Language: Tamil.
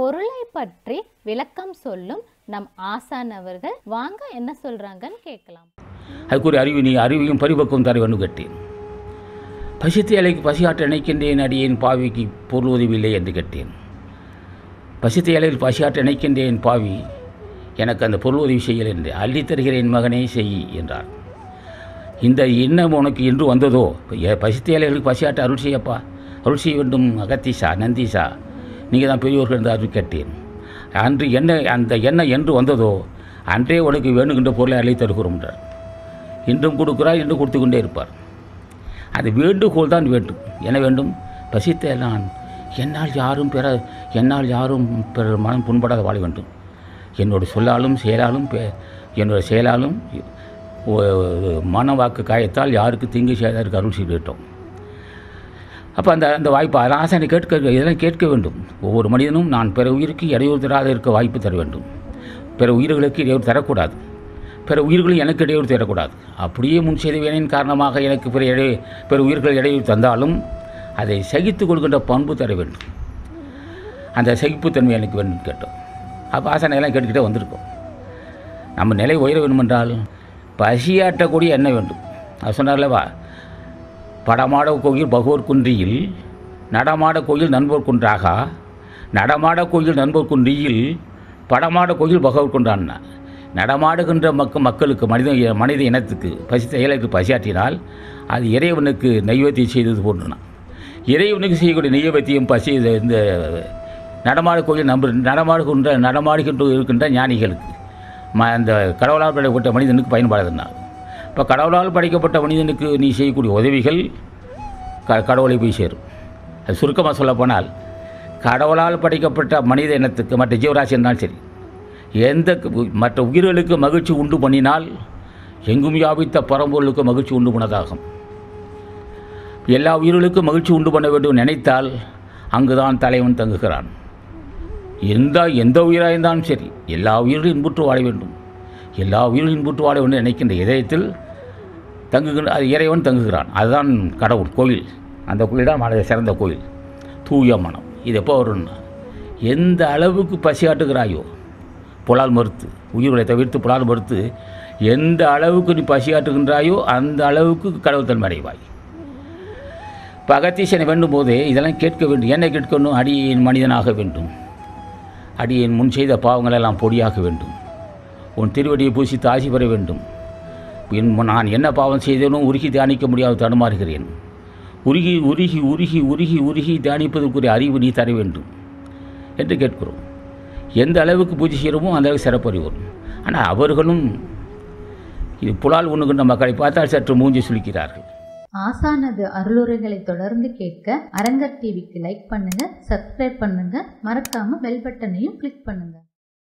பொருளை பற்றி விளக்கம் சொல்லும் நம் ஆசான் அவர்கள் வாங்க என்ன சொல்கிறாங்கன்னு கேட்கலாம் அதுக்குரிய அறிவு நீ அறிவையும் பரிபக்கம் தரவனு கேட்டேன் பசித்து அலைக்கு பசியாற்ற நினைக்கின்றேன் அடியேன் பாவிக்கு பொருள் உதவியில்லை என்று கேட்டேன் பசித்து இலையில் பசியாற்ற நினைக்கின்றேன் பாவி எனக்கு அந்த பொருள் உதவி செய்யலை என்று அள்ளி தருகிறேன் மகனே செய் என்றார் இந்த எண்ணம் உனக்கு இன்று வந்ததோ பசித்து இலைகளுக்கு பசியாற்ற அருள் செய்யப்பா அருள் செய்ய வேண்டும் அகத்தீசா நந்தீஷா நீங்கள் தான் பெரியோர்கள் என்று அருள் கேட்டேன் அன்று என்ன அந்த எண்ணெய் என்று வந்ததோ அன்றே உனக்கு வேணுகின்ற பொருளை அழைத்து தருகிறோம் என்றார் இன்றும் கொடுக்கிறார் என்று கொடுத்து கொண்டே இருப்பார் அது வேண்டுகோள் தான் வேண்டும் என்ன வேண்டும் பசித்தான் நான் என்னால் யாரும் பெற என்னால் யாரும் பிற மனம் புண்படாத வாழ வேண்டும் என்னோட சொல்லாலும் செயலாலும் என்னோட செயலாலும் மனவாக்கு காயத்தால் யாருக்கு தீங்கு செய்யாத அருள் செய்துவிட்டோம் அப்போ அந்த அந்த வாய்ப்பு அதெல்லாம் ஆசானை கேட்க இதெல்லாம் கேட்க வேண்டும் ஒவ்வொரு மனிதனும் நான் பிற உயிருக்கு இடையூறு தராத இருக்க வாய்ப்பு தர வேண்டும் பிற உயிர்களுக்கு இடையூறு தரக்கூடாது பிற உயிர்களும் எனக்கு இடையூறு தரக்கூடாது அப்படியே முன் செய்தவேனின் காரணமாக எனக்கு பிற இடை பிற உயிர்கள் இடையூறு தந்தாலும் அதை சகித்து கொள்கின்ற பண்பு தர வேண்டும் அந்த சகிப்புத்தன்மை எனக்கு வேண்டும் கேட்டோம் அப்போ ஆசனையெல்லாம் கேட்டுக்கிட்டே வந்திருக்கோம் நம்ம நிலை உயர வேண்டுமென்றால் பசியாட்டக்கூடிய எண்ணெய் வேண்டும் அது சொன்னார்லவா படமாட கோயில் பகவர் குன்றியில் நடமாட கோயில் நண்பர் குன்றாக நடமாட கோயில் நண்பர் குன்றியில் படமாட கோயில் பகவர் குன்றான்னா நடமாடுகின்ற மக்க மக்களுக்கு மனித மனித இனத்துக்கு பசி செயலுக்கு பசியாற்றினால் அது இறைவனுக்கு நைவேத்தியம் செய்தது போன்றுனான் இறைவனுக்கு செய்யக்கூடிய நைவேத்தியம் பசி இந்த நடமாடு கோயில் நம்ப நடமாடுகின்ற நடமாடுகின்ற இருக்கின்ற ஞானிகளுக்கு ம அந்த கடவுளால் விளையாட்ட மனிதனுக்கு பயன்படுதுன்னா இப்போ கடவுளால் படைக்கப்பட்ட மனிதனுக்கு நீ செய்யக்கூடிய உதவிகள் க கடவுளை போய் சேரும் அது சுருக்கமாக சொல்லப்போனால் கடவுளால் படைக்கப்பட்ட மனித இனத்துக்கு மற்ற ஜீவராசி இருந்தாலும் சரி எந்த மற்ற உயிர்களுக்கு மகிழ்ச்சி உண்டு பண்ணினால் எங்கும் யாபித்த பரம்பொருளுக்கு மகிழ்ச்சி உண்டு பண்ணதாகும் எல்லா உயிர்களுக்கும் மகிழ்ச்சி உண்டு பண்ண வேண்டும் நினைத்தால் அங்குதான் தலைவன் தங்குகிறான் எந்த எந்த உயிராக இருந்தாலும் சரி எல்லா உயிர்களும் இன்புற்று வாழ வேண்டும் எல்லா உயிர்களும் இன்புற்று வாழ வேண்டும் நினைக்கின்ற இதயத்தில் தங்குகிற அது இறைவன் தங்குகிறான் அதுதான் கடவுள் கோயில் அந்த கோயில் தான் சிறந்த கோயில் தூய மனம் இது எப்போ வரும்னா எந்த அளவுக்கு பசியாட்டுகிறாயோ புலால் மறுத்து உயிர்களை தவிர்த்து புலால் மறுத்து எந்த அளவுக்கு நீ பசியாட்டுகின்றாயோ அந்த அளவுக்கு கடவுள் தன்மை அடைவாய் பகத்தீசனை வேண்டும் போதே இதெல்லாம் கேட்க வேண்டும் என்ன கேட்கணும் அடியின் மனிதனாக வேண்டும் அடியின் முன் செய்த பாவங்களெல்லாம் பொடியாக வேண்டும் உன் திருவடியை பூசித்து ஆசி பெற வேண்டும் நான் என்ன பாவம் செய்தேனும் உருகி தியானிக்க முடியாது தடுமாறுகிறேன் உருகி உருகி உருகி உருகி உருகி தியானிப்பதற்குரிய அறிவு நீ தர வேண்டும் என்று கேட்கிறோம் எந்த அளவுக்கு பூஜை செய்கிறோமோ அந்த அளவுக்கு சிறப்பறி வரும் ஆனால் அவர்களும் இது புலால் உண்ணுகின்ற மக்களை பார்த்தால் சற்று மூஞ்சி சுழிக்கிறார்கள் ஆசானது அருளுரைகளை தொடர்ந்து கேட்க அரங்கர் டிவிக்கு லைக் பண்ணுங்க சப்ஸ்கிரைப் பண்ணுங்க மறக்காம பெல் பட்டனையும் கிளிக் பண்ணுங்க